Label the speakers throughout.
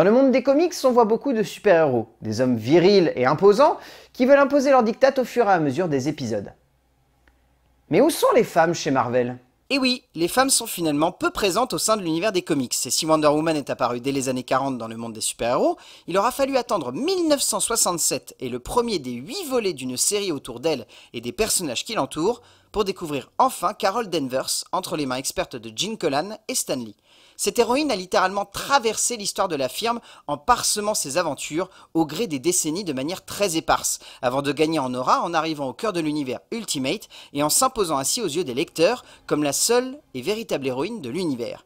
Speaker 1: Dans le monde des comics, on voit beaucoup de super-héros, des hommes virils et imposants qui veulent imposer leur diktat au fur et à mesure des épisodes. Mais où sont les femmes chez Marvel Eh oui, les femmes sont finalement peu présentes au sein de l'univers des comics, et si Wonder Woman est apparue dès les années 40 dans le monde des super-héros, il aura fallu attendre 1967 et le premier des huit volets d'une série autour d'elle et des personnages qui l'entourent pour découvrir enfin Carol Danvers entre les mains expertes de Gene Colan et Stanley. Cette héroïne a littéralement traversé l'histoire de la firme en parsemant ses aventures au gré des décennies de manière très éparse, avant de gagner en aura en arrivant au cœur de l'univers Ultimate et en s'imposant ainsi aux yeux des lecteurs comme la seule et véritable héroïne de l'univers.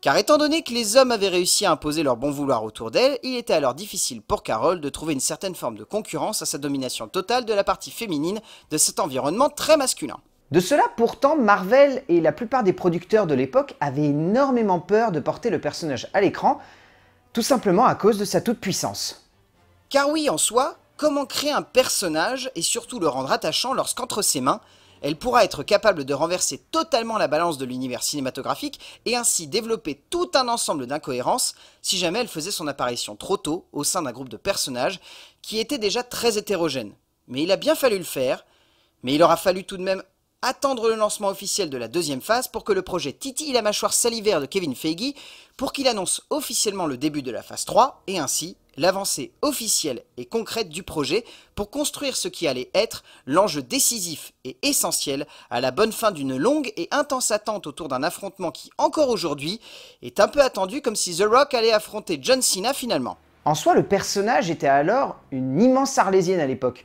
Speaker 1: Car étant donné que les hommes avaient réussi à imposer leur bon vouloir autour d'elle, il était alors difficile pour Carole de trouver une certaine forme de concurrence à sa domination totale de la partie féminine de cet environnement très masculin. De cela pourtant, Marvel et la plupart des producteurs de l'époque avaient énormément peur de porter le personnage à l'écran, tout simplement à cause de sa toute-puissance. Car oui, en soi, comment créer un personnage et surtout le rendre attachant lorsqu'entre ses mains, elle pourra être capable de renverser totalement la balance de l'univers cinématographique et ainsi développer tout un ensemble d'incohérences si jamais elle faisait son apparition trop tôt au sein d'un groupe de personnages qui était déjà très hétérogène. Mais il a bien fallu le faire, mais il aura fallu tout de même attendre le lancement officiel de la deuxième phase pour que le projet titille la mâchoire salivaire de Kevin Feige pour qu'il annonce officiellement le début de la phase 3 et ainsi l'avancée officielle et concrète du projet pour construire ce qui allait être l'enjeu décisif et essentiel à la bonne fin d'une longue et intense attente autour d'un affrontement qui, encore aujourd'hui, est un peu attendu comme si The Rock allait affronter John Cena finalement. En soi, le personnage était alors une immense arlésienne à l'époque.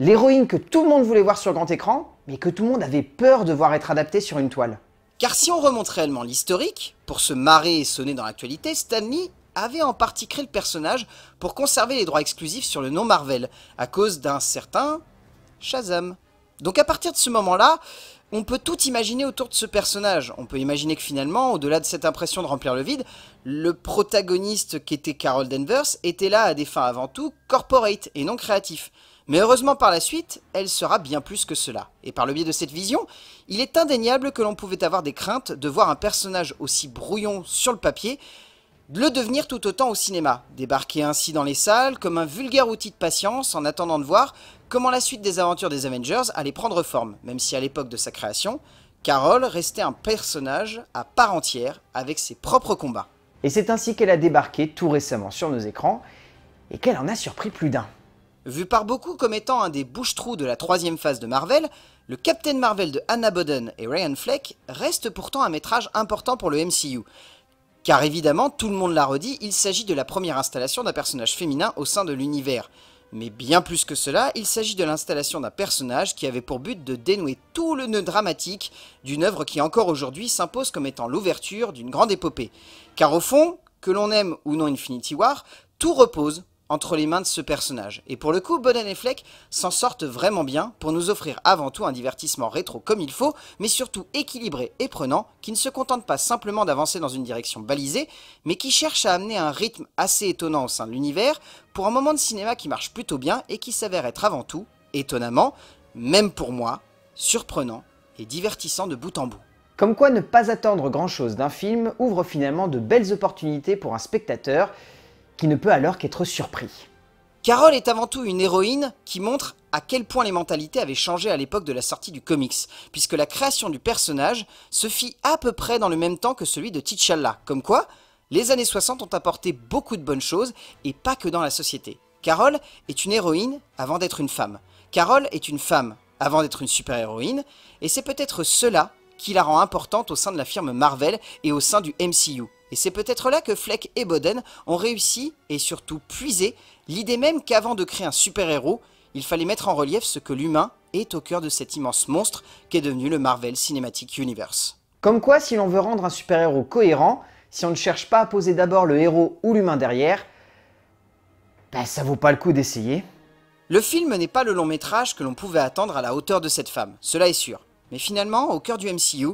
Speaker 1: L'héroïne que tout le monde voulait voir sur le grand écran, mais que tout le monde avait peur de voir être adaptée sur une toile. Car si on remonte réellement l'historique, pour se marrer et sonner dans l'actualité, Stanley avait en partie créé le personnage pour conserver les droits exclusifs sur le nom Marvel, à cause d'un certain Shazam. Donc à partir de ce moment-là, on peut tout imaginer autour de ce personnage. On peut imaginer que finalement, au-delà de cette impression de remplir le vide, le protagoniste qui était Carol Danvers était là à des fins avant tout corporate et non créatif. Mais heureusement par la suite, elle sera bien plus que cela. Et par le biais de cette vision, il est indéniable que l'on pouvait avoir des craintes de voir un personnage aussi brouillon sur le papier de le devenir tout autant au cinéma, débarquer ainsi dans les salles comme un vulgaire outil de patience en attendant de voir comment la suite des aventures des Avengers allait prendre forme, même si à l'époque de sa création, Carol restait un personnage à part entière avec ses propres combats. Et c'est ainsi qu'elle a débarqué tout récemment sur nos écrans et qu'elle en a surpris plus d'un. Vu par beaucoup comme étant un des bouches-trous de la troisième phase de Marvel, le Captain Marvel de Anna Boden et Ryan Fleck reste pourtant un métrage important pour le MCU, car évidemment, tout le monde l'a redit, il s'agit de la première installation d'un personnage féminin au sein de l'univers. Mais bien plus que cela, il s'agit de l'installation d'un personnage qui avait pour but de dénouer tout le nœud dramatique d'une œuvre qui encore aujourd'hui s'impose comme étant l'ouverture d'une grande épopée. Car au fond, que l'on aime ou non Infinity War, tout repose entre les mains de ce personnage. Et pour le coup, Bonan et Fleck s'en sortent vraiment bien pour nous offrir avant tout un divertissement rétro comme il faut, mais surtout équilibré et prenant, qui ne se contente pas simplement d'avancer dans une direction balisée, mais qui cherche à amener un rythme assez étonnant au sein de l'univers pour un moment de cinéma qui marche plutôt bien et qui s'avère être avant tout, étonnamment, même pour moi, surprenant et divertissant de bout en bout. Comme quoi ne pas attendre grand-chose d'un film ouvre finalement de belles opportunités pour un spectateur qui ne peut alors qu'être surpris. Carole est avant tout une héroïne qui montre à quel point les mentalités avaient changé à l'époque de la sortie du comics, puisque la création du personnage se fit à peu près dans le même temps que celui de T'Challa, comme quoi les années 60 ont apporté beaucoup de bonnes choses, et pas que dans la société. Carole est une héroïne avant d'être une femme. Carole est une femme avant d'être une super-héroïne, et c'est peut-être cela qui la rend importante au sein de la firme Marvel et au sein du MCU. Et c'est peut-être là que Fleck et Boden ont réussi, et surtout puisé, l'idée même qu'avant de créer un super-héros, il fallait mettre en relief ce que l'humain est au cœur de cet immense monstre qu'est devenu le Marvel Cinematic Universe. Comme quoi, si l'on veut rendre un super-héros cohérent, si on ne cherche pas à poser d'abord le héros ou l'humain derrière, ben ça vaut pas le coup d'essayer. Le film n'est pas le long métrage que l'on pouvait attendre à la hauteur de cette femme, cela est sûr. Mais finalement, au cœur du MCU,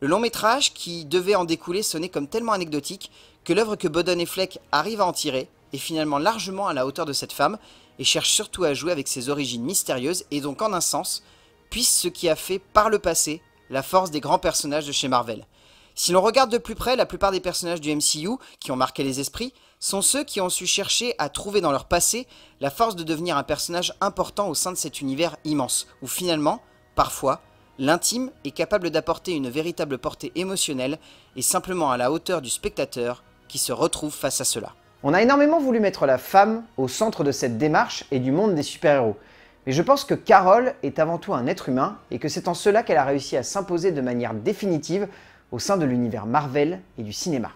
Speaker 1: le long métrage qui devait en découler sonnait comme tellement anecdotique que l'œuvre que Bodden et Fleck arrivent à en tirer est finalement largement à la hauteur de cette femme et cherche surtout à jouer avec ses origines mystérieuses et donc en un sens, puisse ce qui a fait par le passé la force des grands personnages de chez Marvel. Si l'on regarde de plus près, la plupart des personnages du MCU qui ont marqué les esprits sont ceux qui ont su chercher à trouver dans leur passé la force de devenir un personnage important au sein de cet univers immense, où finalement, parfois, l'intime est capable d'apporter une véritable portée émotionnelle et simplement à la hauteur du spectateur qui se retrouve face à cela. On a énormément voulu mettre la femme au centre de cette démarche et du monde des super-héros. Mais je pense que Carole est avant tout un être humain et que c'est en cela qu'elle a réussi à s'imposer de manière définitive au sein de l'univers Marvel et du cinéma.